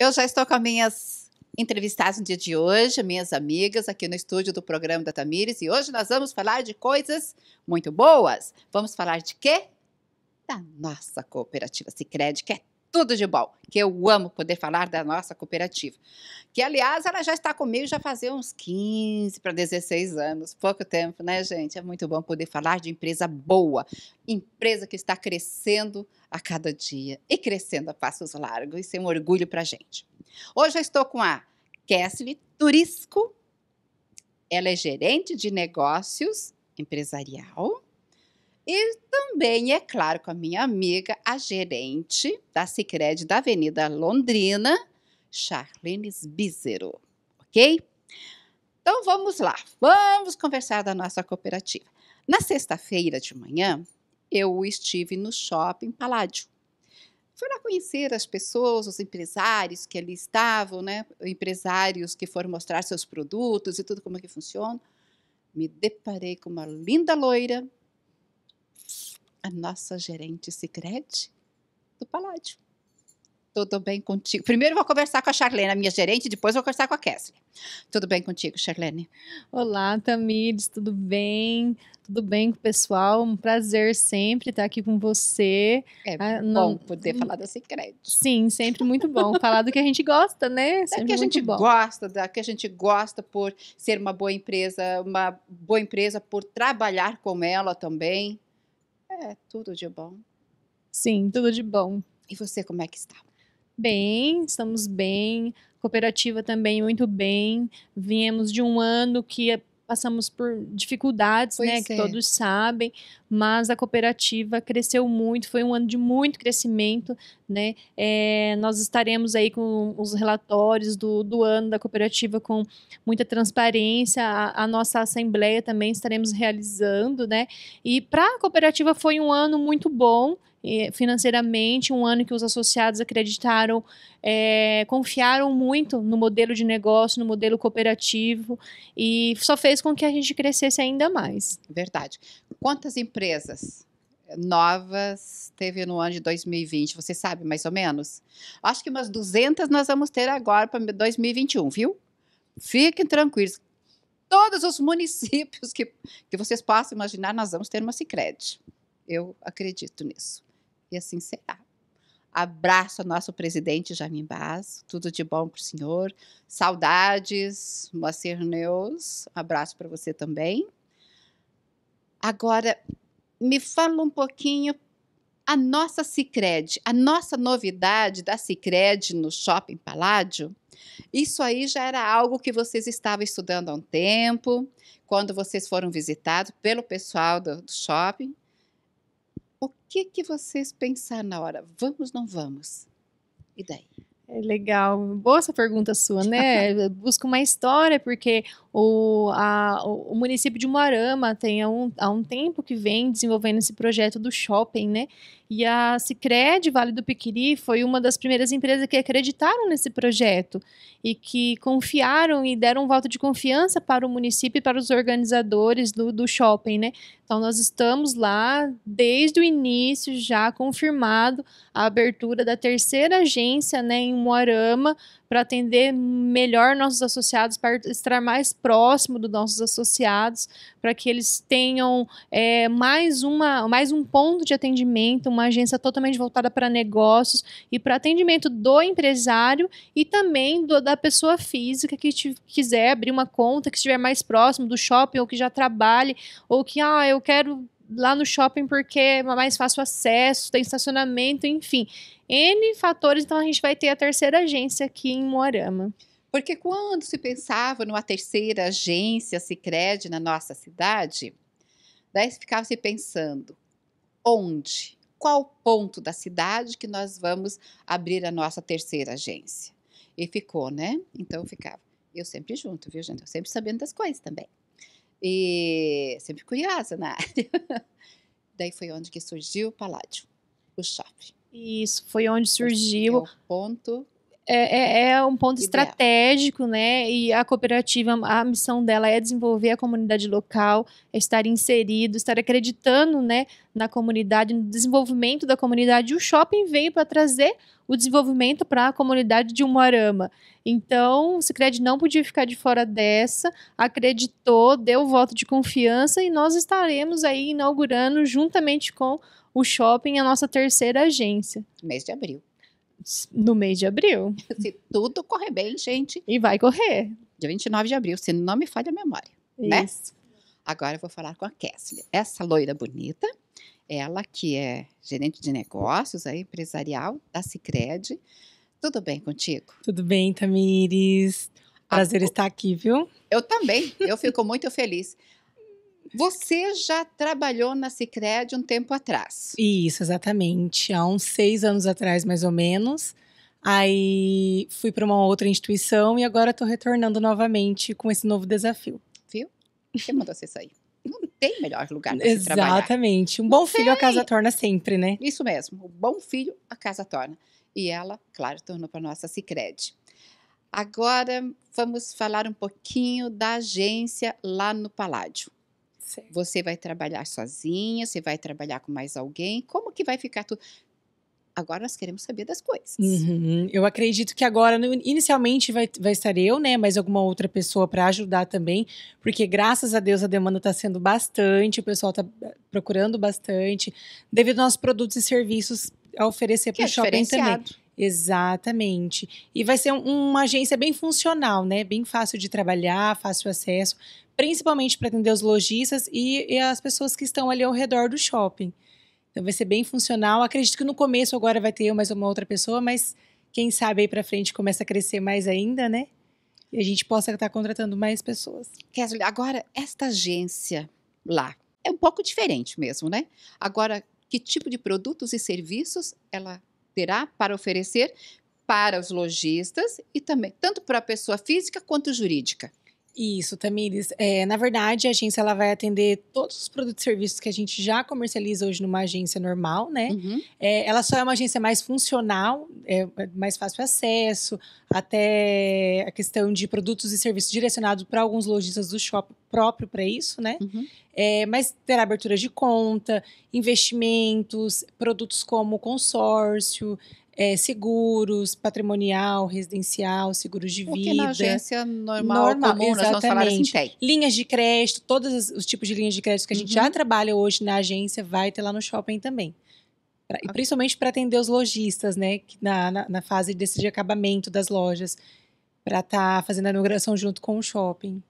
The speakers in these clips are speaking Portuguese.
Eu já estou com as minhas entrevistadas no dia de hoje, minhas amigas, aqui no estúdio do programa da Tamires. E hoje nós vamos falar de coisas muito boas. Vamos falar de quê? Da nossa cooperativa Sicredi, que é tudo de bom, que eu amo poder falar da nossa cooperativa. Que, aliás, ela já está comigo já faz uns 15 para 16 anos, pouco tempo, né, gente? É muito bom poder falar de empresa boa, empresa que está crescendo a cada dia e crescendo a passos largos. Isso é um orgulho para a gente. Hoje eu estou com a Kessley Turisco, ela é gerente de negócios empresarial e também, é claro, com a minha amiga, a gerente da Sicredi da Avenida Londrina, Charlene Bizero, ok? Então vamos lá, vamos conversar da nossa cooperativa. Na sexta-feira de manhã, eu estive no shopping Paládio. Fui lá conhecer as pessoas, os empresários que ali estavam, né? Empresários que foram mostrar seus produtos e tudo como é que funciona. Me deparei com uma linda loira a nossa gerente secreta do Paládio. Tudo bem contigo? Primeiro vou conversar com a Charlene, a minha gerente, depois vou conversar com a Kessler. Tudo bem contigo, Charlene? Olá, Tamires, tudo bem? Tudo bem com o pessoal? Um prazer sempre estar aqui com você. É ah, não... bom poder falar da Secret. Sim, sempre muito bom. falar do que a gente gosta, né? Sempre é da que a gente bom. gosta, da que a gente gosta por ser uma boa empresa, uma boa empresa por trabalhar com ela também é tudo de bom. Sim, tudo de bom. E você, como é que está? Bem, estamos bem. Cooperativa também muito bem. Viemos de um ano que é, passamos por dificuldades, né, pois né? É. Que todos sabem mas a cooperativa cresceu muito, foi um ano de muito crescimento, né? É, nós estaremos aí com os relatórios do, do ano da cooperativa com muita transparência, a, a nossa assembleia também estaremos realizando, né? E para a cooperativa foi um ano muito bom, financeiramente, um ano que os associados acreditaram, é, confiaram muito no modelo de negócio, no modelo cooperativo, e só fez com que a gente crescesse ainda mais. Verdade. Quantas empresas empresas novas teve no ano de 2020? Você sabe mais ou menos? Acho que umas 200 nós vamos ter agora para 2021, viu? Fiquem tranquilos. Todos os municípios que, que vocês possam imaginar, nós vamos ter uma Sicredi. Eu acredito nisso. E assim será. Abraço ao nosso presidente Jamim Basso. Tudo de bom para o senhor. Saudades, Moacir Neus. Abraço para você também. Agora, me fala um pouquinho a nossa Cicred, a nossa novidade da Cicred no Shopping Paládio. Isso aí já era algo que vocês estavam estudando há um tempo, quando vocês foram visitados pelo pessoal do, do shopping. O que, que vocês pensaram na hora? Vamos, não vamos? E daí? É legal, boa essa pergunta sua, né? Busca uma história, porque o, a, o município de Moarama tem há um, há um tempo que vem desenvolvendo esse projeto do shopping, né? E a Cicred Vale do Piquiri foi uma das primeiras empresas que acreditaram nesse projeto e que confiaram e deram um voto de confiança para o município e para os organizadores do, do shopping, né? Então nós estamos lá desde o início já confirmado a abertura da terceira agência, né, em Moarama para atender melhor nossos associados, para estar mais próximo dos nossos associados, para que eles tenham é, mais, uma, mais um ponto de atendimento, uma agência totalmente voltada para negócios e para atendimento do empresário e também do, da pessoa física que quiser abrir uma conta, que estiver mais próximo do shopping ou que já trabalhe ou que ah, eu quero lá no shopping porque é mais fácil acesso, tem estacionamento, enfim. N fatores, então a gente vai ter a terceira agência aqui em Moarama. Porque quando se pensava numa terceira agência Sicredi na nossa cidade, daí ficava se pensando onde, qual ponto da cidade que nós vamos abrir a nossa terceira agência. E ficou, né? Então ficava. Eu sempre junto, viu, gente? Eu sempre sabendo das coisas também. E sempre curiosa na né? área. Daí foi onde que surgiu o Paládio, o shopping. Isso, foi onde é surgiu. É o ponto é, é, é um ponto Ideal. estratégico, né? E a cooperativa, a missão dela é desenvolver a comunidade local, é estar inserido, estar acreditando, né, na comunidade, no desenvolvimento da comunidade. E o shopping veio para trazer o desenvolvimento para a comunidade de Umuarama. Então, o Cicred não podia ficar de fora dessa, acreditou, deu voto de confiança e nós estaremos aí inaugurando juntamente com o shopping a nossa terceira agência. Mês de abril no mês de abril. Se tudo correr bem, gente. E vai correr. Dia 29 de abril, se não me falha a memória. Né? Isso. Né? Agora eu vou falar com a Kessler. Essa loira bonita, ela que é gerente de negócios, é empresarial da Cicred. Tudo bem contigo? Tudo bem, Tamires. Ah, Prazer a... estar aqui, viu? Eu também. Eu fico muito feliz. Você já trabalhou na Cicred um tempo atrás. Isso, exatamente. Há uns seis anos atrás, mais ou menos. Aí fui para uma outra instituição e agora estou retornando novamente com esse novo desafio. Viu? Quem mandou você sair? Não tem melhor lugar para se trabalhar. Exatamente. Um bom filho a casa torna sempre, né? Isso mesmo. Um bom filho a casa torna. E ela, claro, tornou para nossa Cicred. Agora vamos falar um pouquinho da agência lá no Paládio. Você vai trabalhar sozinha, você vai trabalhar com mais alguém, como que vai ficar tudo? Agora nós queremos saber das coisas. Uhum. Eu acredito que agora, inicialmente, vai, vai estar eu, né? Mas alguma outra pessoa para ajudar também. Porque, graças a Deus, a demanda está sendo bastante, o pessoal está eh, procurando bastante, devido aos nossos produtos e serviços a oferecer para o é shopping também. Exatamente. E vai ser um, uma agência bem funcional, né? Bem fácil de trabalhar, fácil acesso, principalmente para atender os lojistas e, e as pessoas que estão ali ao redor do shopping. Então vai ser bem funcional. Acredito que no começo agora vai ter mais uma outra pessoa, mas quem sabe aí para frente começa a crescer mais ainda, né? E a gente possa estar contratando mais pessoas. Kesley, agora esta agência lá é um pouco diferente mesmo, né? Agora, que tipo de produtos e serviços ela terá para oferecer para os lojistas e também tanto para a pessoa física quanto jurídica. Isso, Tamires. É, na verdade, a agência ela vai atender todos os produtos e serviços que a gente já comercializa hoje numa agência normal, né? Uhum. É, ela só é uma agência mais funcional, é, é mais fácil acesso, até a questão de produtos e serviços direcionados para alguns lojistas do shopping próprio para isso, né? Uhum. É, mas terá abertura de conta, investimentos, produtos como consórcio, é, seguros, patrimonial, residencial, seguros de Porque vida. na agência normal, é normal comum, né? exatamente. Assim, linhas de crédito, todos os tipos de linhas de crédito que a gente uhum. já trabalha hoje na agência, vai ter lá no shopping também. Pra, okay. Principalmente para atender os lojistas, né? Na, na, na, fase desse de acabamento das lojas. Para estar tá fazendo a inauguração junto com o shopping.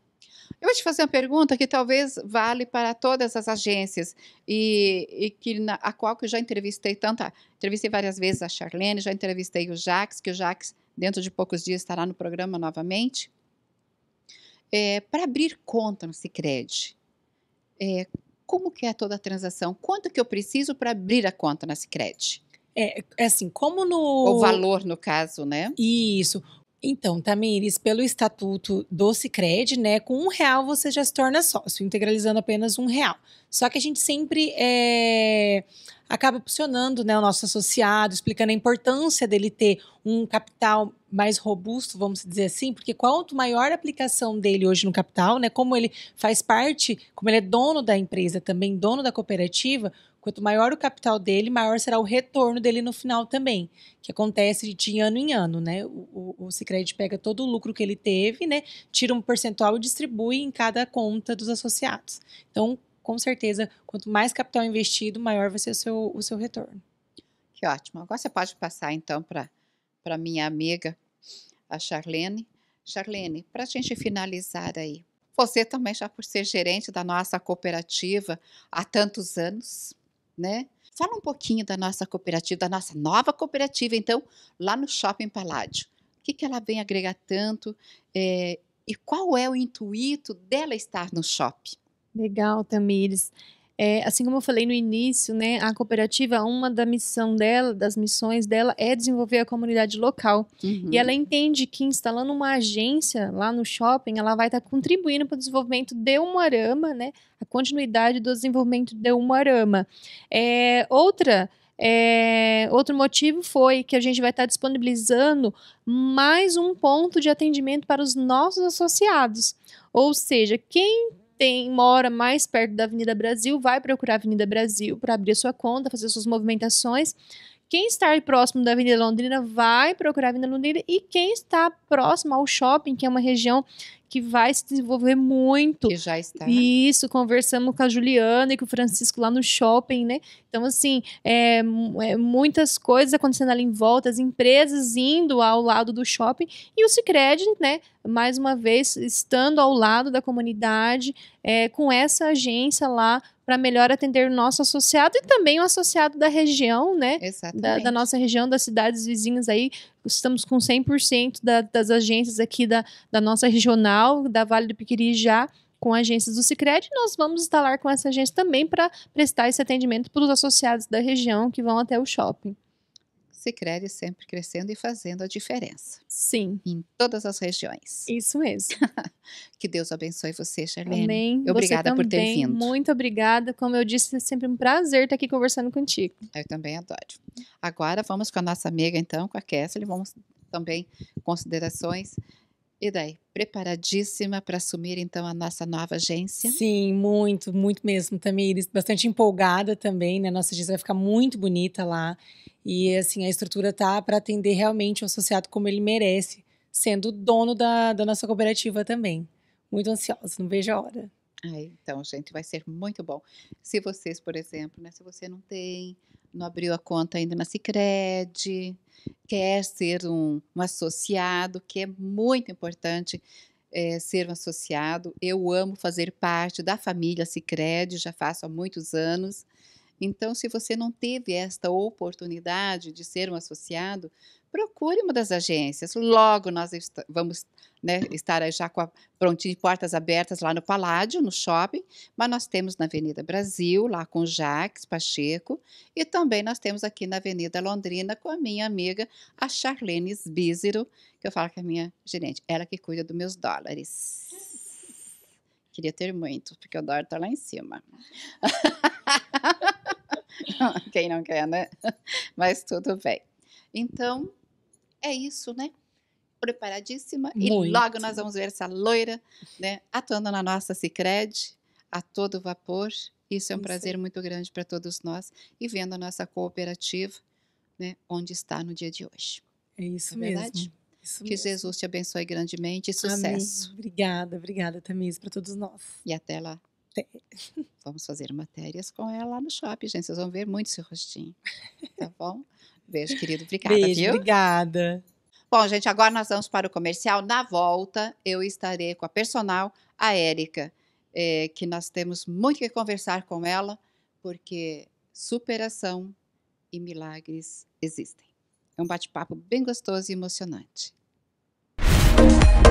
Eu vou te fazer uma pergunta que talvez vale para todas as agências e, e que na, a qual que eu já entrevistei tanta, entrevistei várias vezes a Charlene, já entrevistei o Jax, que o Jax dentro de poucos dias estará no programa novamente. É, para abrir conta no Sicredi, é, como que é toda a transação? Quanto que eu preciso para abrir a conta na Sicredi? É, é, assim, como no. O valor, no caso, né? Isso. Então, Tamires, pelo estatuto do Cicred, né, com um real você já se torna sócio, integralizando apenas um real. Só que a gente sempre é, acaba opcionando né, o nosso associado, explicando a importância dele ter um capital mais robusto, vamos dizer assim, porque quanto maior a aplicação dele hoje no capital, né, como ele faz parte, como ele é dono da empresa, também dono da cooperativa, quanto maior o capital dele, maior será o retorno dele no final também, que acontece de ano em ano, né? O, o, o Cicred pega todo o lucro que ele teve, né, tira um percentual e distribui em cada conta dos associados. Então, com certeza, quanto mais capital investido, maior vai ser o seu, o seu retorno. Que ótimo. Agora você pode passar, então, para minha amiga, a Charlene. Charlene, para a gente finalizar aí, você também, já por ser gerente da nossa cooperativa há tantos anos, né? Fala um pouquinho da nossa cooperativa, da nossa nova cooperativa, então, lá no Shopping Paládio. O que, que ela vem agregar tanto é, e qual é o intuito dela estar no shopping? Legal, Tamires. É, assim como eu falei no início, né, a cooperativa, uma da missão dela, das missões dela, é desenvolver a comunidade local. Uhum. E ela entende que instalando uma agência lá no shopping, ela vai estar tá contribuindo para o desenvolvimento de Umarama, né, a continuidade do desenvolvimento de Umarama. É, outra é, outro motivo foi que a gente vai estar disponibilizando mais um ponto de atendimento para os nossos associados. Ou seja, quem tem mora mais perto da Avenida Brasil, vai procurar a Avenida Brasil para abrir sua conta, fazer suas movimentações. Quem está próximo da Avenida Londrina vai procurar a Avenida Londrina e quem está próximo ao shopping, que é uma região que vai se desenvolver muito. Que já está. Né? Isso, conversamos com a Juliana e com o Francisco lá no shopping, né? Então, assim, é, é muitas coisas acontecendo ali em volta, as empresas indo ao lado do shopping e o Cicred, né? Mais uma vez, estando ao lado da comunidade, é, com essa agência lá para melhor atender o nosso associado e também o associado da região, né? Exatamente. Da, da nossa região, das cidades vizinhas aí, estamos com 100% da, das agências aqui da, da nossa regional, da Vale do Piquiri já com agências do Sicredi, nós vamos instalar com essa agência também para prestar esse atendimento para os associados da região que vão até o shopping. Sicredi sempre crescendo e fazendo a diferença. Sim. Em todas as regiões. Isso mesmo. que Deus abençoe você, Charlene. Amém. Obrigada por ter vindo. Muito obrigada. Como eu disse, é sempre um prazer estar aqui conversando contigo. Eu também adoro. Agora vamos com a nossa amiga, então, com a Kessler. Vamos também considerações e daí? Preparadíssima para assumir então a nossa nova agência? Sim, muito, muito mesmo, Também Bastante empolgada também, né? Nossa agência vai ficar muito bonita lá. E assim, a estrutura tá para atender realmente o associado como ele merece, sendo dono da, da nossa cooperativa também. Muito ansiosa, não vejo a hora. Ah, então, gente, vai ser muito bom. Se vocês, por exemplo, né, se você não tem não abriu a conta ainda na Sicredi, quer ser um, um, associado, que é muito importante é, ser um associado. Eu amo fazer parte da família Sicredi, já faço há muitos anos. Então, se você não teve esta oportunidade de ser um associado, procure uma das agências. Logo nós est vamos né, estar já com a prontinho portas abertas lá no Paládio, no shopping, mas nós temos na Avenida Brasil, lá com Jaques Pacheco, e também nós temos aqui na Avenida Londrina com a minha amiga, a Charlene Sbízero, que eu falo que é a minha gerente, ela que cuida dos meus dólares. Queria ter muito, porque o dólar está lá em cima. Quem não quer, né? Mas tudo bem. Então, é isso, né? Preparadíssima. Muito. E logo nós vamos ver essa loira, né? Atuando na nossa Cicred, a todo vapor. Isso é um prazer muito grande para todos nós. E vendo a nossa cooperativa, né? Onde está no dia de hoje. É isso é verdade? mesmo. Isso que mesmo. Jesus te abençoe grandemente e sucesso. Amém. Obrigada, obrigada, Tamires, para todos nós. E até lá. Vamos fazer matérias com ela lá no shopping, gente. Vocês vão ver muito seu rostinho. Tá bom? Beijo, querido. Obrigada, Beijo, viu? Obrigada. Bom, gente, agora nós vamos para o comercial. Na volta, eu estarei com a personal, a Érica, é, que nós temos muito que conversar com ela, porque superação e milagres existem. É um bate-papo bem gostoso e emocionante. Música